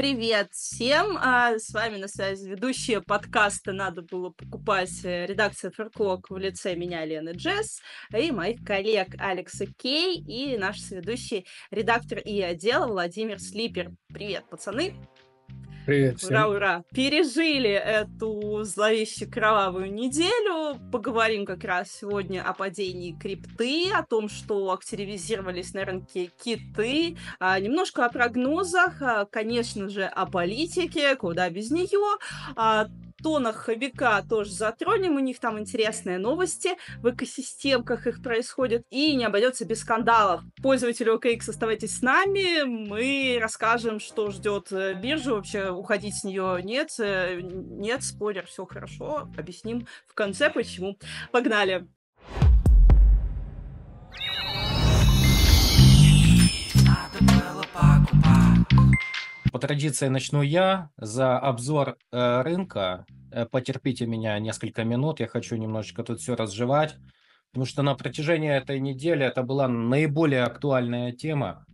Привет всем! А, с вами на связи ведущие подкаста «Надо было покупать» э, редакция Ферклок в лице меня, Лены Джесс, и моих коллег Алекса Кей и наш ведущий редактор и отдела Владимир Слипер. Привет, пацаны! Привет всем. Ура, ура. Пережили эту зловеще кровавую неделю. Поговорим как раз сегодня о падении крипты, о том, что активизировались на рынке киты, а, немножко о прогнозах, а, конечно же, о политике, куда без нее, а, тонах Хобяка тоже затронем. У них там интересные новости в экосистемках их происходит И не обойдется без скандалов. Пользователи OKX, оставайтесь с нами. Мы расскажем, что ждет э, биржу. Вообще уходить с нее нет. Э, нет, спойлер, все хорошо. Объясним в конце, почему. Погнали! По традиции начну я. За обзор э, рынка э, потерпите меня несколько минут. Я хочу немножечко тут все разжевать, потому что на протяжении этой недели это была наиболее актуальная тема.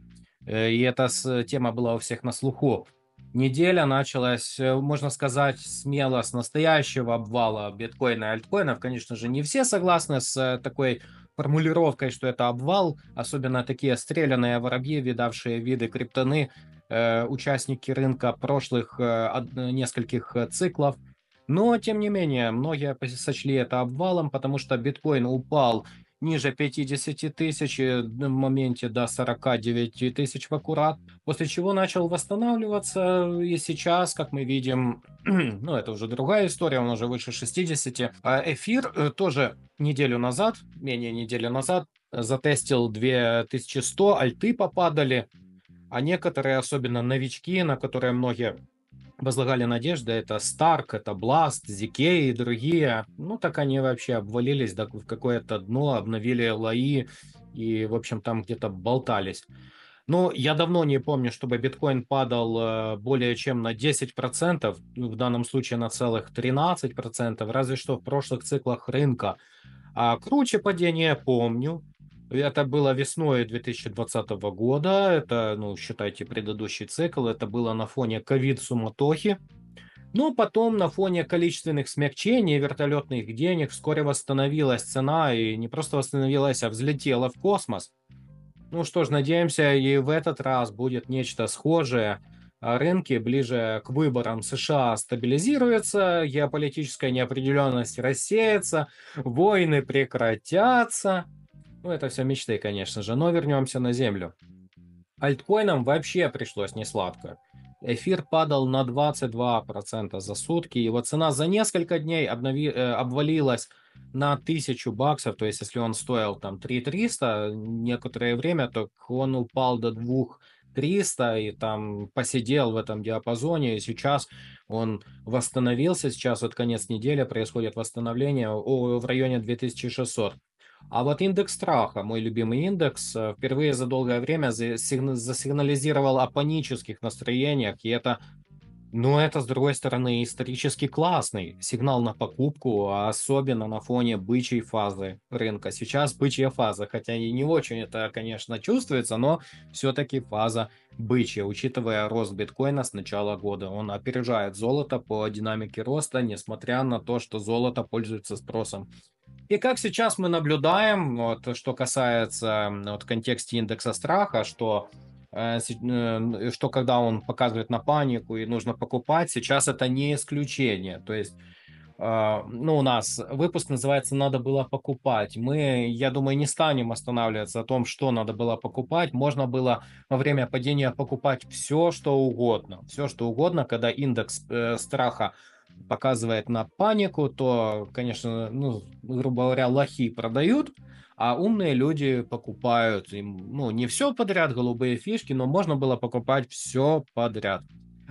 Э, и эта с, тема была у всех на слуху. Неделя началась, э, можно сказать, смело с настоящего обвала биткоина и альткоинов. Конечно же, не все согласны с э, такой формулировкой, что это обвал, особенно такие стрелянные воробьи, видавшие виды криптоны, Э, участники рынка прошлых э, нескольких э, циклов. Но, тем не менее, многие сочли это обвалом, потому что биткоин упал ниже 50 тысяч, в моменте до 49 тысяч в аккурат, после чего начал восстанавливаться, и сейчас, как мы видим, ну, это уже другая история, он уже выше 60. А эфир тоже неделю назад, менее недели назад, затестил 2100, альты попадали, а некоторые, особенно новички, на которые многие возлагали надежды, это Старк, это Бласт, Зикей и другие, ну так они вообще обвалились да, в какое-то дно, обновили лаи и, в общем, там где-то болтались. Ну, я давно не помню, чтобы биткоин падал э, более чем на 10%, ну, в данном случае на целых 13%, разве что в прошлых циклах рынка. А круче падения помню, это было весной 2020 года, это, ну, считайте, предыдущий цикл, это было на фоне ковид-суматохи. Но ну, потом на фоне количественных смягчений вертолетных денег вскоре восстановилась цена, и не просто восстановилась, а взлетела в космос. Ну что ж, надеемся, и в этот раз будет нечто схожее. А рынки ближе к выборам США стабилизируются, геополитическая неопределенность рассеется, войны прекратятся – ну, это все мечты, конечно же, но вернемся на землю. Альткоинам вообще пришлось несладко. Эфир падал на 22% за сутки, его цена за несколько дней обнови... Э, обвалилась на 1000 баксов, то есть если он стоил там 3300 некоторое время, то он упал до 2300 и там посидел в этом диапазоне, и сейчас он восстановился, сейчас вот конец недели происходит восстановление в районе 2600. А вот индекс страха, мой любимый индекс, э, впервые за долгое время засигнализировал о панических настроениях, и это ну это, с другой стороны, исторически классный сигнал на покупку, а особенно на фоне бычьей фазы рынка. Сейчас бычья фаза, хотя и не очень это, конечно, чувствуется, но все-таки фаза бычья, учитывая рост биткоина с начала года. Он опережает золото по динамике роста, несмотря на то, что золото пользуется спросом и как сейчас мы наблюдаем, вот, что касается вот, в контексте индекса страха, что э, э, что когда он показывает на панику и нужно покупать, сейчас это не исключение. То есть э, ну, у нас выпуск называется «Надо было покупать». Мы, я думаю, не станем останавливаться о том, что надо было покупать. Можно было во время падения покупать все, что угодно. Все, что угодно, когда индекс страха показывает на панику, то, конечно, ну, грубо говоря, лохи продают, а умные люди покупают им, ну, не все подряд, голубые фишки, но можно было покупать все подряд.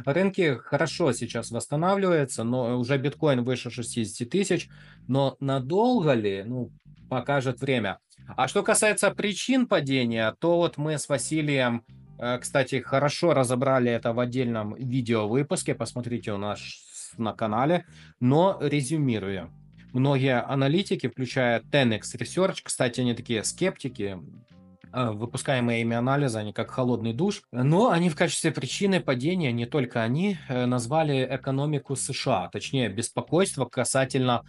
Рынки хорошо сейчас восстанавливаются, но уже биткоин выше 60 тысяч, но надолго ли, ну, покажет время. А что касается причин падения, то вот мы с Василием Э, кстати, хорошо разобрали это в отдельном видео выпуске, посмотрите у нас на канале. Но резюмируя, многие аналитики, включая Tenex Research, кстати, они такие скептики, э, выпускаемые ими анализы, они как холодный душ, но они в качестве причины падения, не только они, э, назвали экономику США, точнее беспокойство касательно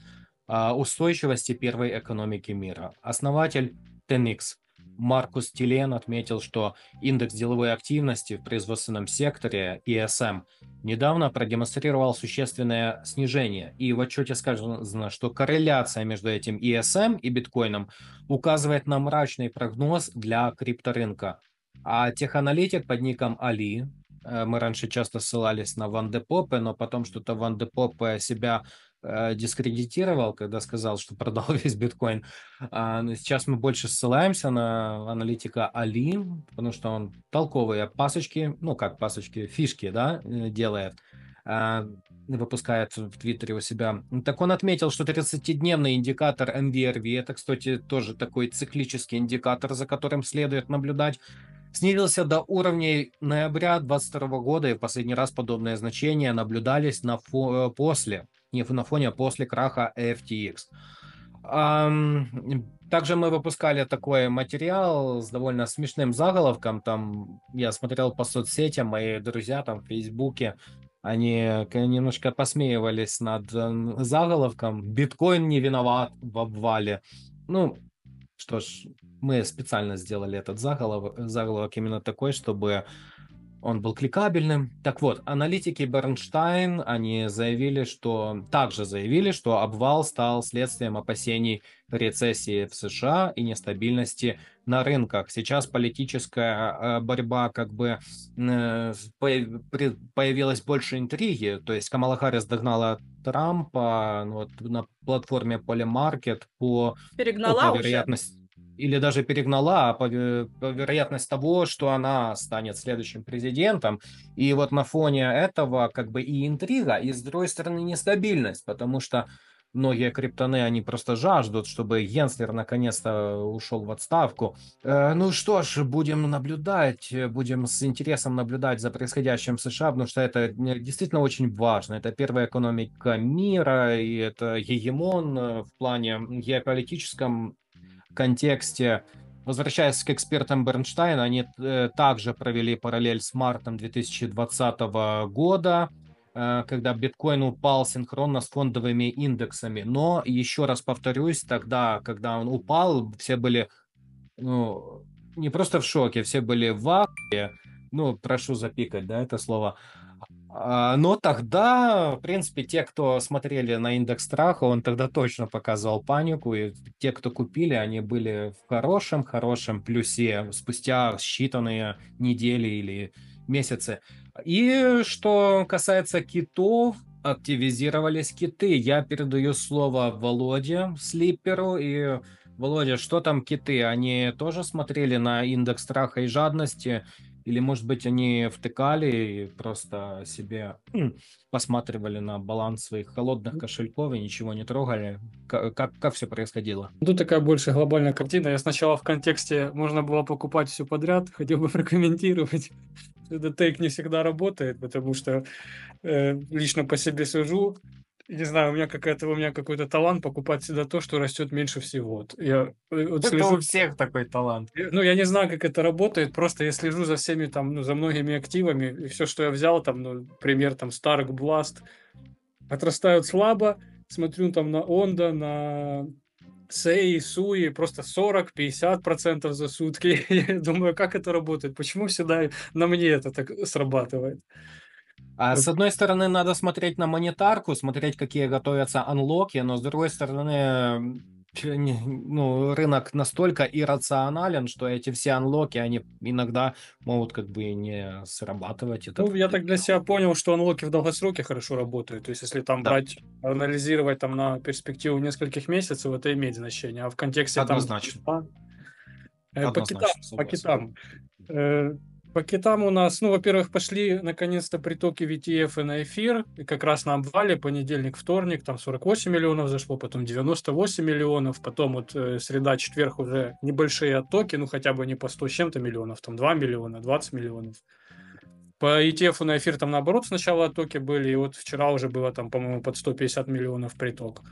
устойчивости первой экономики мира. Основатель Tenex. Маркус Тилен отметил, что индекс деловой активности в производственном секторе (ИСМ) эм недавно продемонстрировал существенное снижение, и в отчете сказано, что корреляция между этим ИСМ эм и биткоином указывает на мрачный прогноз для крипторынка. А теханалитик под ником Али э, мы раньше часто ссылались на Ван де Попе, но потом что-то Ван де Попе себя Э, дискредитировал, когда сказал, что продал весь биткоин. А, ну, сейчас мы больше ссылаемся на аналитика Али, потому что он толковые пасочки, ну как пасочки, фишки, да, э, делает а, выпускает в Твиттере у себя. Так он отметил, что 30-дневный индикатор MVRV, это, кстати, тоже такой циклический индикатор, за которым следует наблюдать, снизился до уровней ноября 2022 года, и в последний раз подобные значения наблюдались на фо- э, после не на фоне после краха FTX. Также мы выпускали такой материал с довольно смешным заголовком. Там я смотрел по соцсетям, мои друзья там в Фейсбуке, они немножко посмеивались над заголовком «Биткоин не виноват в обвале». Ну, что ж, мы специально сделали этот заголовок, заголовок именно такой, чтобы он был кликабельным. Так вот, аналитики Бернштайн, они заявили, что также заявили, что обвал стал следствием опасений рецессии в США и нестабильности на рынках. Сейчас политическая э, борьба как бы э, появилась больше интриги, то есть Камала Харрис догнала Трампа ну вот, на платформе Polymarket по, Перегнала по вероятности или даже перегнала а э, вероятность того, что она станет следующим президентом. И вот на фоне этого как бы и интрига, и с другой стороны нестабильность, потому что многие криптоны, они просто жаждут, чтобы Йенслер наконец-то ушел в отставку. Э, ну что ж, будем наблюдать, э, будем с интересом наблюдать за происходящим в США, потому что это э, действительно очень важно. Это первая экономика мира, и это гегемон в плане геополитическом контексте, возвращаясь к экспертам Бернштейна, они э, также провели параллель с мартом 2020 года, э, когда биткоин упал синхронно с фондовыми индексами. Но, еще раз повторюсь, тогда, когда он упал, все были ну, не просто в шоке, все были в ахуе. Ну, прошу запикать, да, это слово. А, но тогда, в принципе, те, кто смотрели на индекс страха, он тогда точно показывал панику, и те, кто купили, они были в хорошем, хорошем плюсе спустя считанные недели или месяцы. И что касается китов, активизировались киты. Я передаю слово Володе Слиперу и Володя, что там киты? Они тоже смотрели на индекс страха и жадности или, может быть, они втыкали и просто себе посматривали на баланс своих холодных кошельков и ничего не трогали? Как, как, как все происходило? Ну, тут такая больше глобальная картина. Я сначала в контексте можно было покупать все подряд, хотел бы прокомментировать. Этот тейк не всегда работает, потому что э, лично по себе сижу не знаю, у меня какая-то, у меня какой-то талант покупать всегда то, что растет меньше всего. Я э, вот это слежу... у всех такой талант. Э, ну, я не знаю, как это работает, просто я слежу за всеми там, ну, за многими активами, и все, что я взял, там, ну, пример, там, Stark Blast, отрастают слабо, смотрю там на Онда, на Сей, Суи, просто 40-50% за сутки. я думаю, как это работает? Почему всегда на мне это так срабатывает? А э, с одной стороны, надо смотреть на монетарку, смотреть, какие готовятся анлоки, но с другой стороны, ну, рынок настолько иррационален, что эти все анлоки, они иногда могут как бы не срабатывать. Это ну, я так для себя понял, что анлоки в долгосроке хорошо работают. То есть, если там да. брать, анализировать там на перспективу нескольких месяцев, это имеет значение. А в контексте Однозначно. там... Однозначно. Э, по китам, по китам. Э, по китам у нас, ну, во-первых, пошли наконец-то притоки VTF и на эфир, и как раз на обвале понедельник, вторник, там 48 миллионов зашло, потом 98 миллионов, потом вот э, среда, четверг уже небольшие оттоки, ну, хотя бы не по 100 с чем-то миллионов, там 2 миллиона, 20 миллионов. По ETF на эфир там наоборот сначала оттоки были, и вот вчера уже было там, по-моему, под 150 миллионов приток.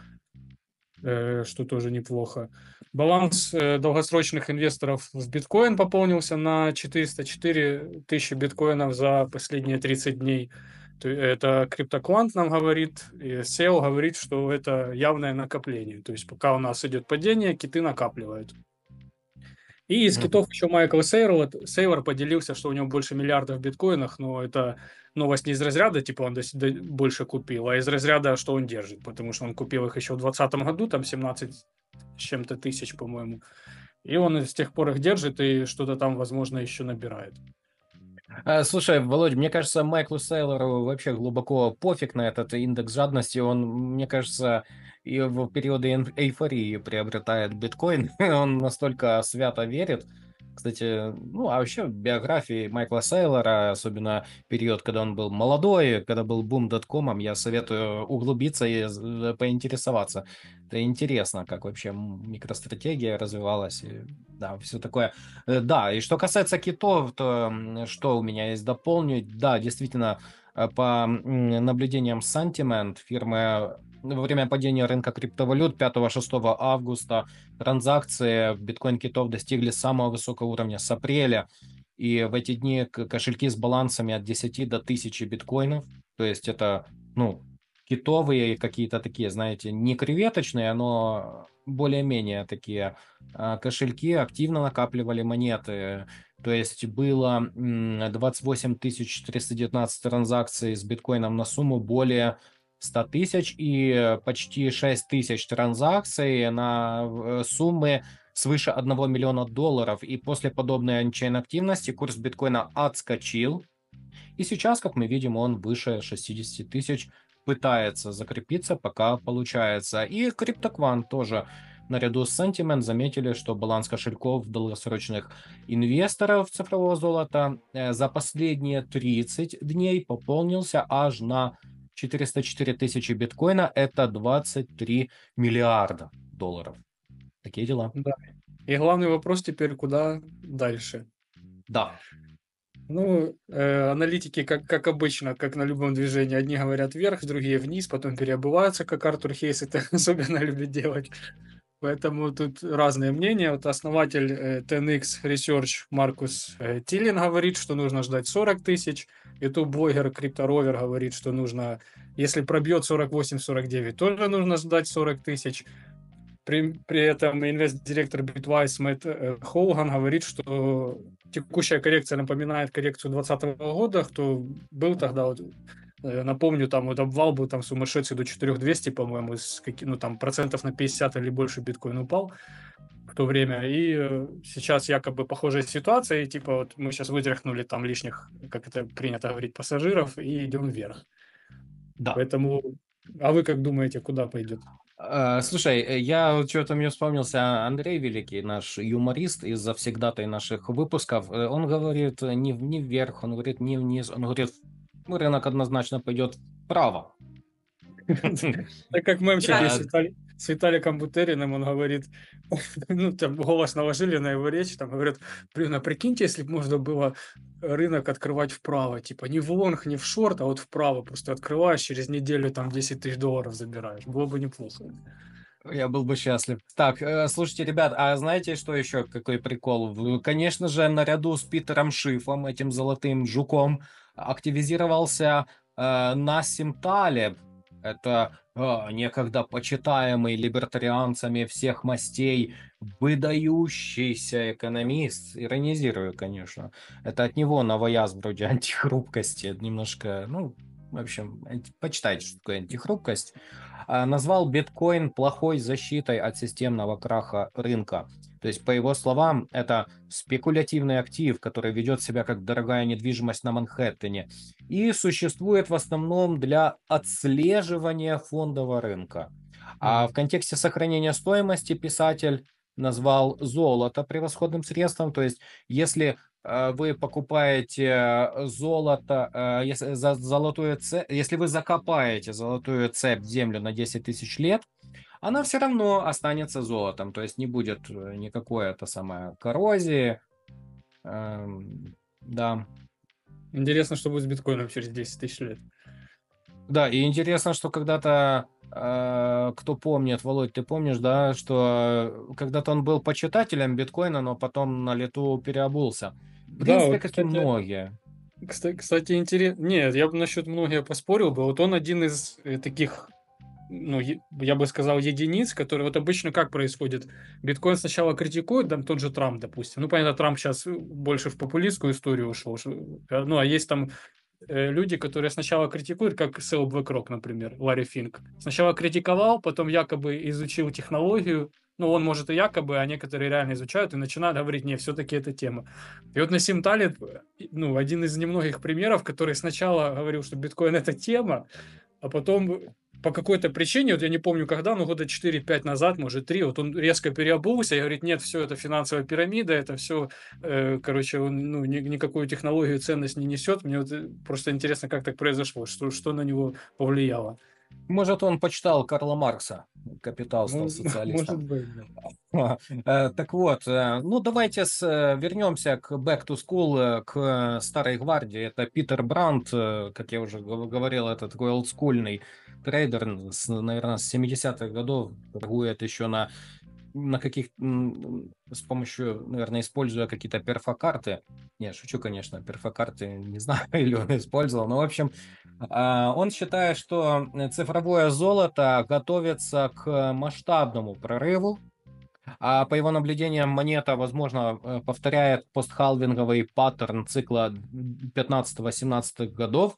Э, что тоже неплохо. Баланс э, долгосрочных инвесторов в биткоин пополнился на 404 тысячи биткоинов за последние 30 дней. Это криптоквант нам говорит, и SEO говорит, что это явное накопление. То есть пока у нас идет падение, киты накапливают. И из китов еще Майкл вот Сейвер поделился, что у него больше миллиардов в биткоинах, но это новость не из разряда, типа он до больше купил, а из разряда, что он держит, потому что он купил их еще в 2020 году, там 17 с чем-то тысяч, по-моему. И он с тех пор их держит и что-то там, возможно, еще набирает. А, слушай, Володь, мне кажется, Майклу Сейлору вообще глубоко пофиг на этот индекс жадности. Он, мне кажется, и в периоды эйфории приобретает биткоин. Он настолько свято верит, кстати, ну, а вообще биографии Майкла Сейлора, особенно период, когда он был молодой, когда был бум доткомом, я советую углубиться и э, поинтересоваться. Это интересно, как вообще микростратегия развивалась, и, да, все такое. Э, да, и что касается китов, то что у меня есть дополнить? Да, действительно, э, по наблюдениям Sentiment, фирмы во время падения рынка криптовалют 5-6 августа транзакции биткоин-китов достигли самого высокого уровня с апреля. И в эти дни кошельки с балансами от 10 до 1000 биткоинов. То есть это, ну, китовые какие-то такие, знаете, не креветочные, но более-менее такие а, кошельки активно накапливали монеты. То есть было 28 319 транзакций с биткоином на сумму более 100 тысяч и э, почти 6 тысяч транзакций на э, суммы свыше 1 миллиона долларов. И после подобной анчейн активности курс биткоина отскочил. И сейчас, как мы видим, он выше 60 тысяч пытается закрепиться, пока получается. И криптокван тоже наряду с Sentiment заметили, что баланс кошельков долгосрочных инвесторов цифрового золота э, за последние 30 дней пополнился аж на 404 тысячи биткоина – это 23 миллиарда долларов. Такие дела. Да. И главный вопрос теперь, куда дальше? Да. Ну, э, аналитики, как, как обычно, как на любом движении, одни говорят вверх, другие вниз, потом переобуваются, как Артур Хейс это особенно любит делать. Поэтому тут разные мнения. Вот основатель э, TNX Research Маркус э, Тилин говорит, что нужно ждать 40 тысяч – YouTube блогер Крипторовер говорит, что нужно, если пробьет 48-49, тоже нужно ждать 40 тысяч. При, при этом инвест-директор Bitwise Мэтт э, Холган говорит, что текущая коррекция напоминает коррекцию 2020 года, кто был тогда, вот, э, напомню, там вот обвал был там сумасшедший до 4200, по-моему, с, ну, там процентов на 50 или больше биткоин упал то время. И э, сейчас якобы похожая ситуация, и типа вот мы сейчас вытряхнули там лишних, как это принято говорить, пассажиров, и идем вверх. Да. Поэтому, а вы как думаете, куда пойдет? Э, слушай, э, я что-то мне вспомнился а, Андрей Великий, наш юморист из завсегдатой наших выпусков. Он говорит не, не вверх, он говорит не вниз, он говорит, рынок однозначно пойдет вправо. Так как мемчик есть с Виталиком Бутериным, он говорит, ну, там, голос наложили на его речь, там, говорят, блин, а прикиньте, если бы можно было рынок открывать вправо, типа, не в лонг, не в шорт, а вот вправо, просто открываешь, через неделю там 10 тысяч долларов забираешь, было бы неплохо. Я был бы счастлив. Так, э, слушайте, ребят, а знаете, что еще, какой прикол? Конечно же, наряду с Питером Шифом, этим золотым жуком, активизировался э, Насим Талеб, это э, некогда почитаемый либертарианцами всех мастей выдающийся экономист. Иронизирую, конечно. Это от него новояз вроде антихрупкости. немножко, ну, в общем, почитайте, что такое антихрупкость. А, назвал биткоин плохой защитой от системного краха рынка. То есть, по его словам, это спекулятивный актив, который ведет себя как дорогая недвижимость на Манхэттене и существует в основном для отслеживания фондового рынка. А в контексте сохранения стоимости писатель назвал золото превосходным средством. То есть, если Э, вы покупаете э, золото, э, если, за золотую цепь, если вы закопаете золотую цепь в землю на 10 тысяч лет, она все равно останется золотом, то есть не будет никакой это самое коррозии. Эм, да. Интересно, что будет с биткоином через 10 тысяч лет. Да, и интересно, что когда-то, э, кто помнит, Володь, ты помнишь, да, что когда-то он был почитателем биткоина, но потом на лету переобулся да, вот, как и многие. Кстати, кстати, интересно. Нет, я бы насчет многие поспорил бы. Вот он один из э, таких ну, я бы сказал, единиц, которые вот обычно как происходит? Биткоин сначала критикует, там тот же Трамп, допустим. Ну, понятно, Трамп сейчас больше в популистскую историю ушел. Э, ну, а есть там э, люди, которые сначала критикуют, как Сэл Блэкрок, например, Ларри Финк. Сначала критиковал, потом якобы изучил технологию, ну, он может и якобы, а некоторые реально изучают и начинают говорить, не, все-таки это тема. И вот Насим Талит, ну, один из немногих примеров, который сначала говорил, что биткоин это тема, а потом по какой-то причине, вот я не помню когда, но года 4-5 назад, может 3, вот он резко переобулся и говорит, нет, все это финансовая пирамида, это все, э, короче, он, ну, ни, никакую технологию ценность не несет. Мне вот просто интересно, как так произошло, что, что на него повлияло. Может, он почитал Карла Маркса, «Капитал» стал социалистом. Может быть, э, Так вот, э, ну давайте э, вернемся к Back to School, к Старой Гвардии. Это Питер Брандт, как я уже говорил, это такой олдскульный трейдер, наверное, с 70-х годов, торгует еще на на каких с помощью, наверное, используя какие-то перфокарты. Не, шучу, конечно, перфокарты не знаю, или он использовал, но в общем, а, он считает, что цифровое золото готовится к масштабному прорыву. А по его наблюдениям, монета, возможно, э, повторяет постхалвинговый паттерн цикла 15 18 годов,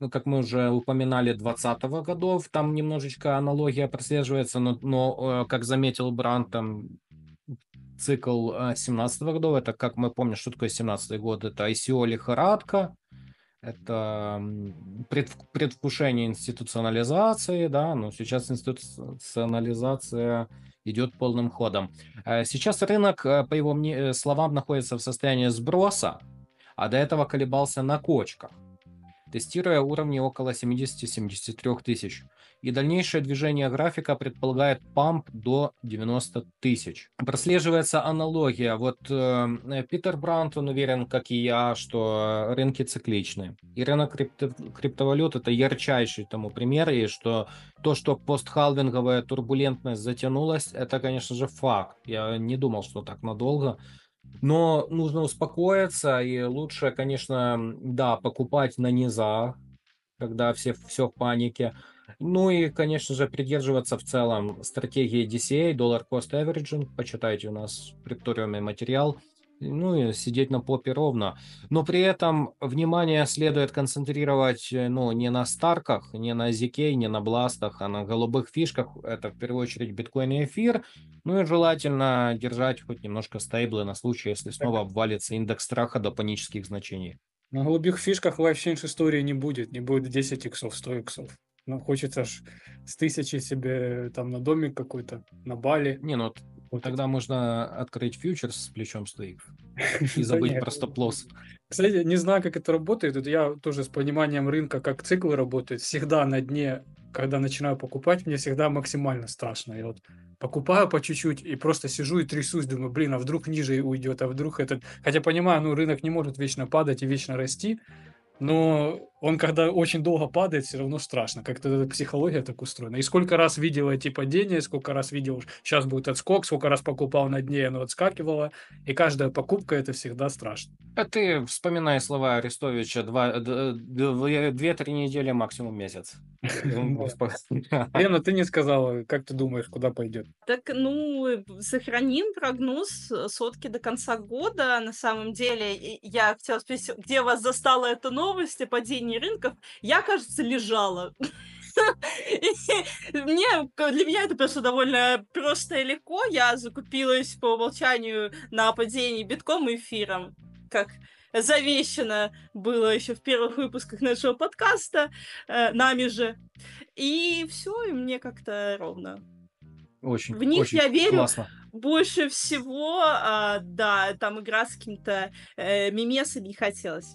ну, как мы уже упоминали, 2020 -го годов. Там немножечко аналогия прослеживается, но, но э, как заметил Бранд, там цикл 17 э, -го годов, это, как мы помним, что такое 17 год, это ICO-лихорадка, это предвкушение институционализации, да, но сейчас институционализация идет полным ходом. Э, сейчас рынок, по его словам, находится в состоянии сброса, а до этого колебался на кочках тестируя уровни около 70-73 тысяч. И дальнейшее движение графика предполагает памп до 90 тысяч. Прослеживается аналогия. Вот э, Питер Брант, он уверен, как и я, что рынки цикличны. И рынок крипто- криптовалют это ярчайший тому пример, и что то, что постхалвинговая турбулентность затянулась, это, конечно же, факт. Я не думал, что так надолго. Но нужно успокоиться, и лучше, конечно, да, покупать на низах, когда все, все в панике. Ну и, конечно же, придерживаться в целом стратегии DCA, Dollar Cost Averaging. Почитайте у нас в препториуме материал ну и сидеть на попе ровно. Но при этом внимание следует концентрировать э, ну, не на старках, не на зике, не на бластах, а на голубых фишках. Это в первую очередь биткоин и эфир. Ну и желательно держать хоть немножко стейблы на случай, если снова обвалится индекс страха до панических значений. На голубых фишках вообще истории не будет. Не будет 10 иксов, 100 иксов. Ну, хочется ж с тысячи себе э, там на домик какой-то, на Бали. Не, ну вот Тогда эти. можно открыть фьючерс с плечом стейков и забыть про стоп-лосс. Кстати, не знаю, как это работает. я тоже с пониманием рынка, как циклы работают, всегда на дне, когда начинаю покупать, мне всегда максимально страшно. И вот покупаю по чуть-чуть и просто сижу и трясусь, думаю, блин, а вдруг ниже уйдет, а вдруг этот... Хотя понимаю, ну, рынок не может вечно падать и вечно расти, но он, когда очень долго падает, все равно страшно. Как-то эта психология так устроена. И сколько раз видела эти падения, сколько раз видел, сейчас будет отскок, сколько раз покупал на дне, оно отскакивало. И каждая покупка это всегда страшно. А ты, вспоминая слова Арестовича, две-три недели, максимум месяц. Лена, ты не сказала, как ты думаешь, куда пойдет? Так, ну, сохраним прогноз сотки до конца года. На самом деле, я хотела спросить, где вас застала эта новость? новости, падение рынков, я, кажется, лежала. мне, для меня это просто довольно просто и легко. Я закупилась по умолчанию на падении битком и эфиром, как завещено было еще в первых выпусках нашего подкаста, э, нами же. И все, и мне как-то ровно. Очень, в них очень я верю классно. больше всего, а, да, там игра с какими-то э, мимесами не хотелось.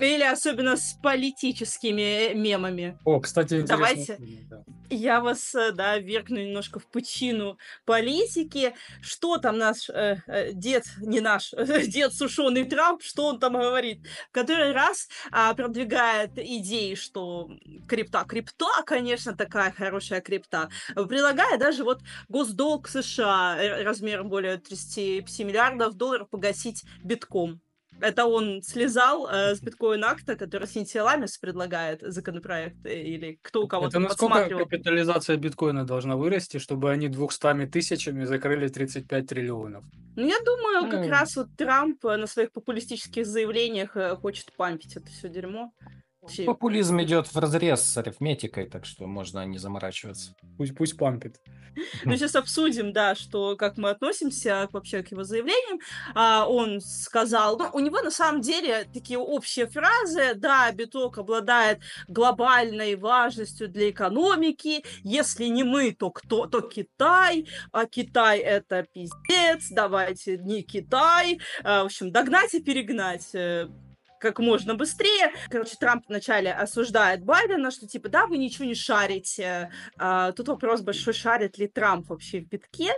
Или особенно с политическими э, мемами. О, кстати, Давайте я вас, э, да, верну немножко в пучину политики. Что там наш э, э, дед, не наш, э, дед сушеный Трамп, что он там говорит? Который раз э, продвигает идеи, что крипта, крипта, конечно, такая хорошая крипта. предлагает даже вот госдолг США э, размером более 37 миллиардов долларов погасить битком. Это он слезал э, с биткоин-акта, который Синтия Ламис предлагает законопроект, э, или кто у кого-то Это насколько капитализация биткоина должна вырасти, чтобы они 200 тысячами закрыли 35 триллионов? Ну, я думаю, как mm. раз вот Трамп э, на своих популистических заявлениях э, хочет пампить это все дерьмо. Популизм идет в разрез с арифметикой, так что можно не заморачиваться. Пусть, пусть пампит. Мы ну, сейчас обсудим, да, что как мы относимся вообще к его заявлениям. А, он сказал, ну, у него на самом деле такие общие фразы, да, биток обладает глобальной важностью для экономики, если не мы, то кто, то Китай, а Китай это пиздец, давайте не Китай, а, в общем, догнать и перегнать э, как можно быстрее. Короче, Трамп вначале осуждает Байдена, что типа, да, вы ничего не шарите. А, тут вопрос большой, шарит ли Трамп вообще в битке.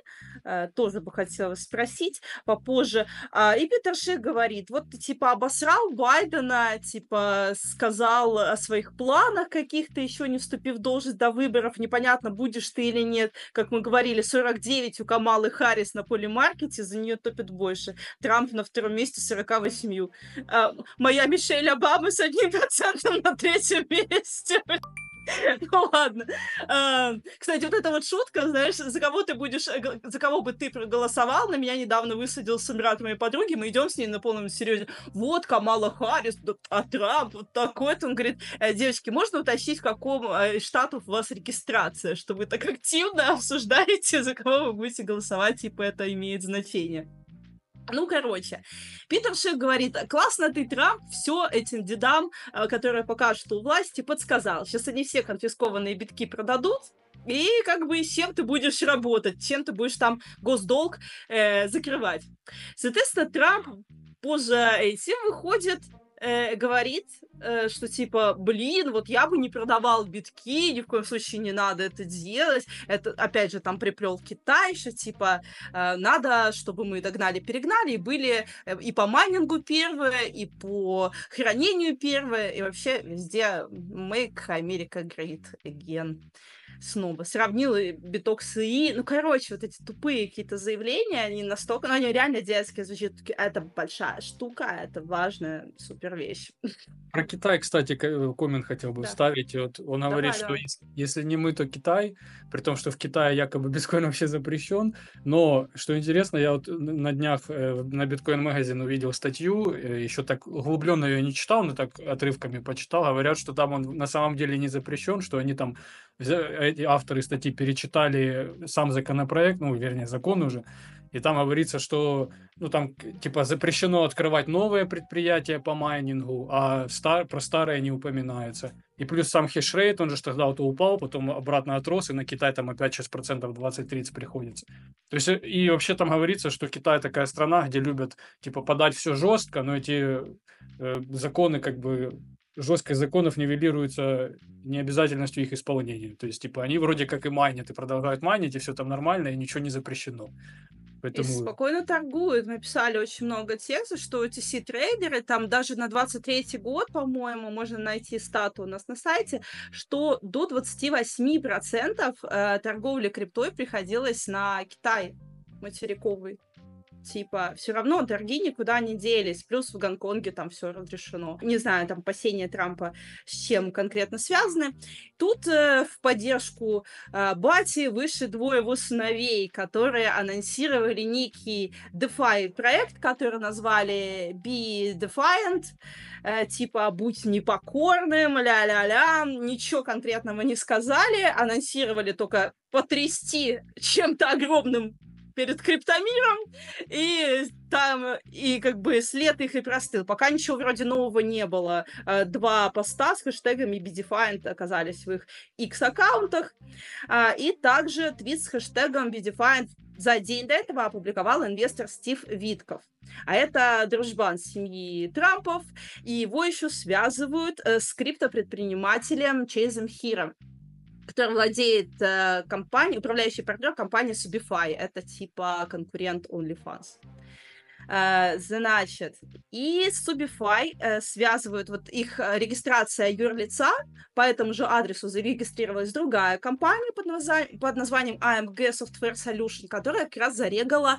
А, тоже бы хотела спросить попозже. А, и Петерши говорит, вот ты типа обосрал Байдена, типа сказал о своих планах каких-то, еще не вступив в должность до выборов, непонятно, будешь ты или нет. Как мы говорили, 49 у Камалы Харрис на полимаркете, за нее топят больше. Трамп на втором месте 48. А, моя я Мишель Обама с одним процентом на третьем месте. Ну ладно. А, кстати, вот эта вот шутка, знаешь, за кого ты будешь, э, за кого бы ты проголосовал, на меня недавно высадил брат моей подруги, мы идем с ней на полном серьезе. Вот Камала Харрис, а Трамп, вот такой-то. Он говорит, э, девочки, можно уточнить, в каком э, штату у вас регистрация, что вы так активно обсуждаете, за кого вы будете голосовать, типа это имеет значение. Ну, короче, Питер Шик говорит, классно ты, Трамп, все этим дедам, э, которые что у власти, подсказал. Сейчас они все конфискованные битки продадут, и как бы с чем ты будешь работать, чем ты будешь там госдолг э, закрывать. Соответственно, Трамп позже этим выходит э, говорит, э, что типа, блин, вот я бы не продавал битки, ни в коем случае не надо это делать. Это, опять же, там приплел Китай, что типа, э, надо, чтобы мы догнали-перегнали, и были э, и по майнингу первые, и по хранению первые, и вообще везде make America great again снова сравнила биток с ИИ. Ну, короче, вот эти тупые какие-то заявления, они настолько... Ну, они реально детские звучат. «А это большая штука, а это важная супер вещь. Про Китай, кстати, коммент хотел бы да. вставить. Вот он давай, говорит, давай. что если, если не мы, то Китай. При том, что в Китае якобы биткоин вообще запрещен. Но, что интересно, я вот на днях э, на биткоин магазин увидел статью, э, еще так углубленно ее не читал, но так отрывками почитал. Говорят, что там он на самом деле не запрещен, что они там эти авторы статьи перечитали сам законопроект, ну, вернее, закон уже, и там говорится, что, ну, там, типа, запрещено открывать новые предприятия по майнингу, а стар, про старые не упоминается. И плюс сам хешрейт, он же тогда вот упал, потом обратно отрос, и на Китай там опять сейчас процентов 20-30 приходится. То есть, э, и вообще там говорится, что Китай такая страна, где любят, типа, подать все жестко, но эти э, законы, как бы, жесткость законов нивелируется необязательностью их исполнения. То есть, типа, они вроде как и майнят, и продолжают майнить, и все там нормально, и ничего не запрещено. Поэтому... И спокойно торгуют. Мы писали очень много текстов, что эти си-трейдеры, там даже на 23 год, по-моему, можно найти стату у нас на сайте, что до 28% э, торговли криптой приходилось на Китай материковый типа, все равно торги никуда не делись, плюс в Гонконге там все разрешено. Не знаю, там опасения Трампа с чем конкретно связаны. Тут э, в поддержку э, Бати вышли двое его сыновей, которые анонсировали некий DeFi проект, который назвали Be Defiant, э, типа «Будь непокорным», ля-ля-ля, ничего конкретного не сказали, анонсировали только потрясти чем-то огромным перед криптомиром, и там, и как бы след их и простыл. Пока ничего вроде нового не было. Э, два поста с хэштегами BDefiant оказались в их X-аккаунтах, а, и также твит с хэштегом BDefiant за день до этого опубликовал инвестор Стив Витков. А это дружбан семьи Трампов, и его еще связывают э, с криптопредпринимателем Чейзом Хиром который владеет э, компанией, управляющий партнер компании Subify. Это типа конкурент OnlyFans. Э, значит, и Subify э, связывают вот их э, регистрация юрлица, по этому же адресу зарегистрировалась другая компания под, назва- под названием AMG Software Solution, которая как раз зарегала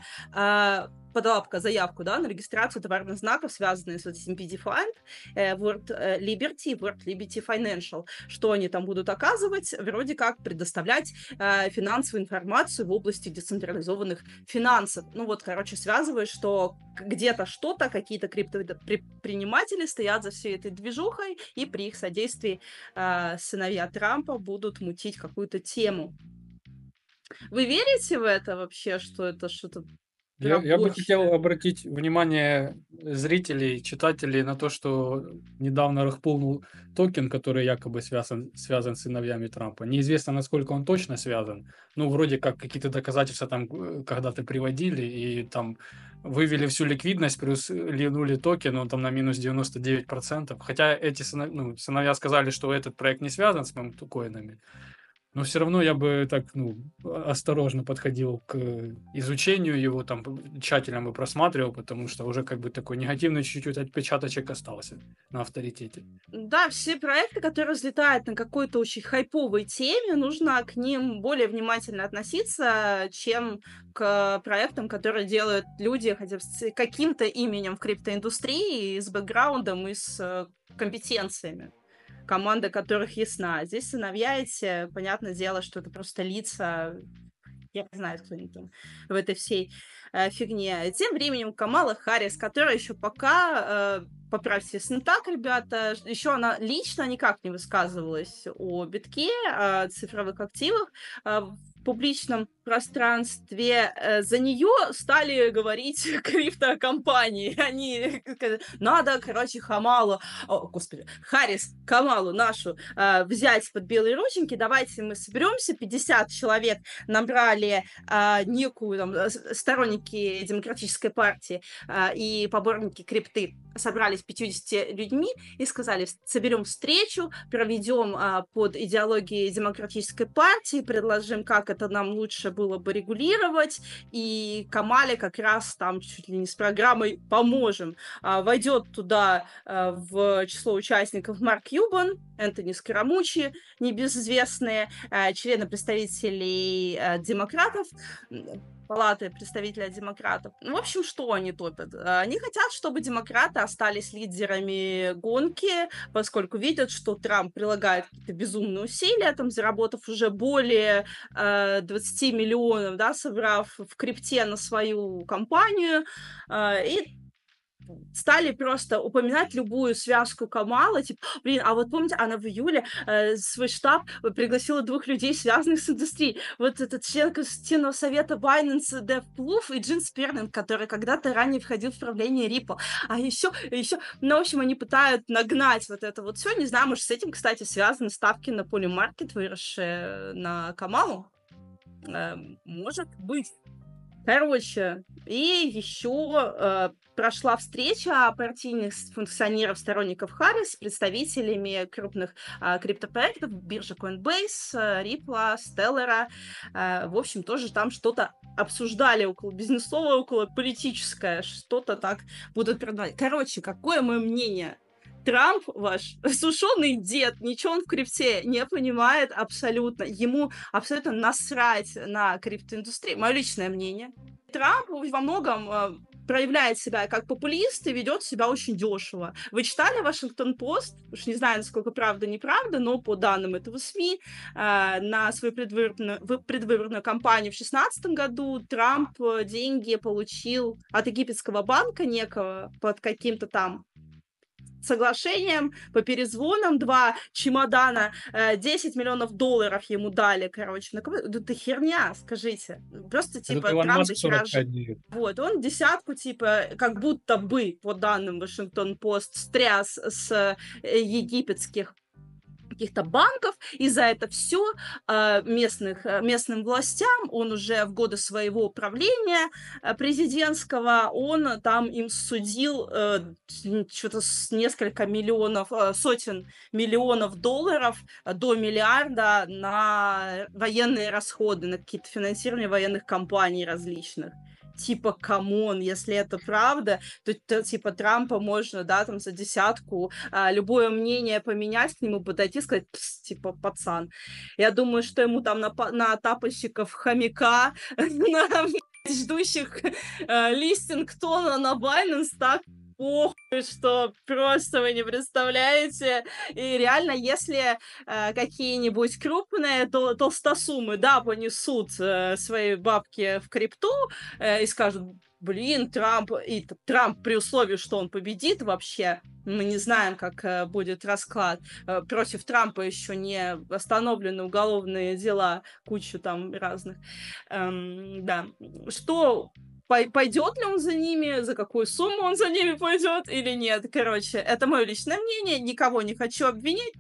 подала заявку да, на регистрацию товарных знаков, связанные с вот этим PD-Find, э, World э, Liberty, World Liberty Financial. Что они там будут оказывать? Вроде как предоставлять э, финансовую информацию в области децентрализованных финансов. Ну вот, короче, связываешь, что где-то что-то, какие-то криптопредприниматели стоят за всей этой движухой, и при их содействии сыновья Трампа будут мутить какую-то тему. Вы верите в это вообще, что это что-то я, я бы хотел обратить внимание зрителей, читателей на то, что недавно рахпулнул токен, который якобы связан, связан с сыновьями Трампа. Неизвестно, насколько он точно связан. Ну, вроде как какие-то доказательства там э, когда-то приводили и там вывели всю ликвидность, плюс линули токен, он там на минус 99%. Хотя эти сыновья, ну, сыновья сказали, что этот проект не связан с моим токенами но все равно я бы так ну, осторожно подходил к э, изучению его, там тщательно бы просматривал, потому что уже как бы такой негативный чуть-чуть отпечаточек остался на авторитете. Да, все проекты, которые взлетают на какой-то очень хайповой теме, нужно к ним более внимательно относиться, чем к проектам, которые делают люди хотя бы с каким-то именем в криптоиндустрии, и с бэкграундом и с э, компетенциями команда которых ясна. Здесь сыновья эти, понятное дело, что это просто лица я не знаю, кто они там в этой всей э, фигне. Тем временем Камала Харрис, которая еще пока, э, поправьте ну так ребята, еще она лично никак не высказывалась о битке, о цифровых активах. Э, публичном пространстве, э, за нее стали говорить криптокомпании. Они надо, короче, Хамалу, о, господи, Харрис Камалу нашу э, взять под белые рученьки, давайте мы соберемся, 50 человек набрали э, некую там, э, сторонники демократической партии э, и поборники крипты собрались 50 людьми и сказали, соберем встречу, проведем а, под идеологией демократической партии, предложим, как это нам лучше было бы регулировать, и Камале как раз там чуть ли не с программой поможем. А, войдет туда а, в число участников Марк Юбан, Энтони Скоромучи, небезызвестные, а, члены представителей а, демократов, Палаты представителя демократов. Ну, в общем, что они топят? А, они хотят, чтобы демократы остались лидерами гонки, поскольку видят, что Трамп прилагает какие-то безумные усилия, там, заработав уже более 20 э, миллионов, да, собрав в крипте на свою компанию, а, и стали просто упоминать любую связку Камала, типа, «А, блин, а вот помните, она в июле э, свой штаб пригласила двух людей, связанных с индустрией. Вот этот член Конституционного совета Binance Дэв Плуф и Джин Спирнин, который когда-то ранее входил в правление Ripple. А еще, еще, ну, в общем, они пытают нагнать вот это вот все. Не знаю, может, с этим, кстати, связаны ставки на полимаркет, выросшие э, на Камалу. Э, может быть. Короче, и еще э, прошла встреча партийных функционеров, сторонников Харрис с представителями крупных а, криптопроектов, биржи Coinbase, э, Ripple, Stellar. А, в общем, тоже там что-то обсуждали около бизнесовое, около политическое, что-то так будут продавать. Короче, какое мое мнение? Трамп ваш сушеный дед, ничего он в крипте не понимает абсолютно. Ему абсолютно насрать на криптоиндустрию. Мое личное мнение. Трамп во многом э, проявляет себя как популист и ведет себя очень дешево. Вы читали Вашингтон-Пост? Уж не знаю, насколько правда, неправда, но по данным этого СМИ э, на свою предвыборную, предвыборную кампанию в 2016 году Трамп э, деньги получил от египетского банка некого под каким-то там соглашением, по перезвонам, два чемодана, 10 э, миллионов долларов ему дали, короче. на ну, какой... да, это херня, скажите. Просто, типа, это Трамп до Вот, он десятку, типа, как будто бы, по данным Вашингтон-Пост, стряс с э, египетских каких-то банков, и за это все а, местных, э, местным властям, он уже в годы своего правления э, президентского, он там им судил э, что-то с несколько миллионов, сотен миллионов долларов до миллиарда на военные расходы, на какие-то финансирование военных компаний различных типа, камон, если это правда, то, то типа Трампа можно, да, там за десятку а, любое мнение поменять, к нему подойти и сказать, типа, пацан. Я думаю, что ему там на, на тапочников хомяка, на ждущих э, листинг тона на Binance так похуй, что просто вы не представляете. И реально, если э, какие-нибудь крупные тол- толстосумы, да, понесут э, свои бабки в крипту э, и скажут, блин, Трамп, и Трамп при условии, что он победит вообще, мы не знаем, как э, будет расклад. Э, против Трампа еще не остановлены уголовные дела, кучу там разных. Эм, да. Что пойдет ли он за ними, за какую сумму он за ними пойдет или нет. Короче, это мое личное мнение, никого не хочу обвинить.